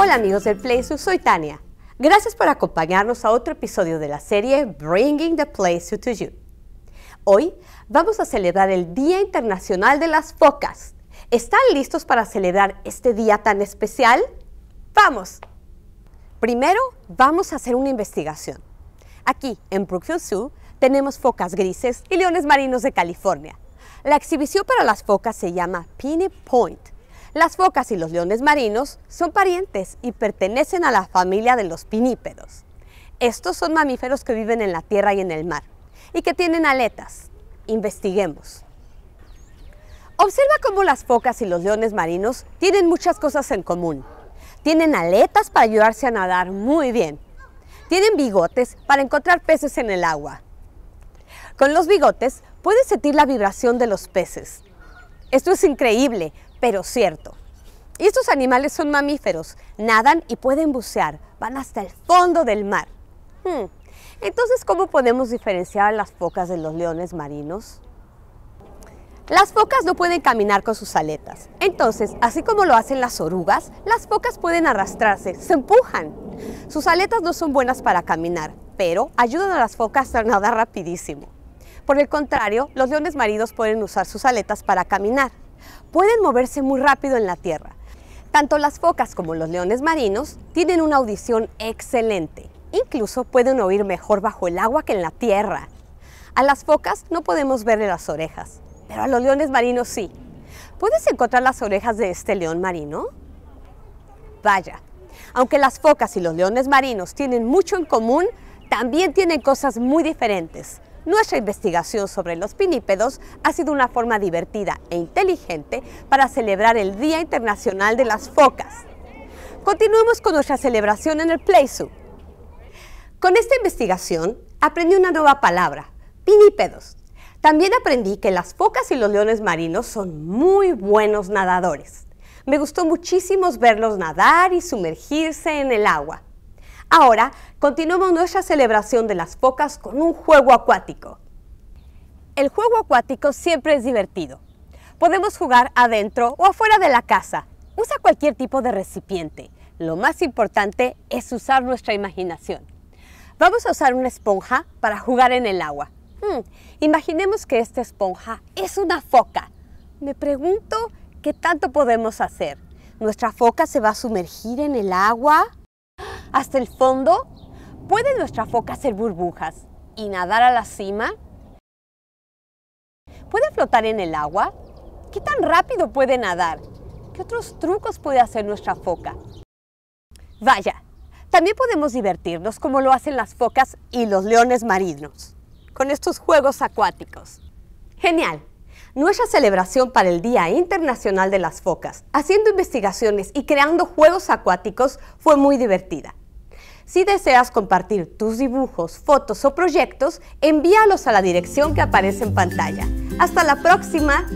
Hola amigos del Zoo, soy Tania. Gracias por acompañarnos a otro episodio de la serie Bringing the place to You. Hoy vamos a celebrar el Día Internacional de las Focas. ¿Están listos para celebrar este día tan especial? ¡Vamos! Primero, vamos a hacer una investigación. Aquí, en Brookfield Zoo, tenemos focas grises y leones marinos de California. La exhibición para las focas se llama Pinny Point las focas y los leones marinos son parientes y pertenecen a la familia de los pinípedos. Estos son mamíferos que viven en la tierra y en el mar y que tienen aletas. Investiguemos. Observa cómo las focas y los leones marinos tienen muchas cosas en común. Tienen aletas para ayudarse a nadar muy bien. Tienen bigotes para encontrar peces en el agua. Con los bigotes puedes sentir la vibración de los peces. Esto es increíble pero cierto. estos animales son mamíferos, nadan y pueden bucear, van hasta el fondo del mar. Hmm, entonces, ¿cómo podemos diferenciar a las focas de los leones marinos? Las focas no pueden caminar con sus aletas. Entonces, así como lo hacen las orugas, las focas pueden arrastrarse, se empujan. Sus aletas no son buenas para caminar, pero ayudan a las focas a nadar rapidísimo. Por el contrario, los leones marinos pueden usar sus aletas para caminar. Pueden moverse muy rápido en la tierra. Tanto las focas como los leones marinos tienen una audición excelente. Incluso pueden oír mejor bajo el agua que en la tierra. A las focas no podemos verle las orejas, pero a los leones marinos sí. ¿Puedes encontrar las orejas de este león marino? Vaya, aunque las focas y los leones marinos tienen mucho en común, también tienen cosas muy diferentes. Nuestra investigación sobre los pinípedos ha sido una forma divertida e inteligente para celebrar el Día Internacional de las Focas. Continuemos con nuestra celebración en el Zoo. Con esta investigación aprendí una nueva palabra, pinípedos. También aprendí que las focas y los leones marinos son muy buenos nadadores. Me gustó muchísimo verlos nadar y sumergirse en el agua. Ahora, continuamos nuestra celebración de las focas con un juego acuático. El juego acuático siempre es divertido. Podemos jugar adentro o afuera de la casa. Usa cualquier tipo de recipiente. Lo más importante es usar nuestra imaginación. Vamos a usar una esponja para jugar en el agua. Hmm, imaginemos que esta esponja es una foca. Me pregunto qué tanto podemos hacer. Nuestra foca se va a sumergir en el agua hasta el fondo? ¿Puede nuestra foca hacer burbujas y nadar a la cima? ¿Puede flotar en el agua? ¿Qué tan rápido puede nadar? ¿Qué otros trucos puede hacer nuestra foca? Vaya, también podemos divertirnos como lo hacen las focas y los leones marinos, con estos juegos acuáticos. ¡Genial! Nuestra celebración para el Día Internacional de las Focas, haciendo investigaciones y creando juegos acuáticos fue muy divertida. Si deseas compartir tus dibujos, fotos o proyectos, envíalos a la dirección que aparece en pantalla. Hasta la próxima.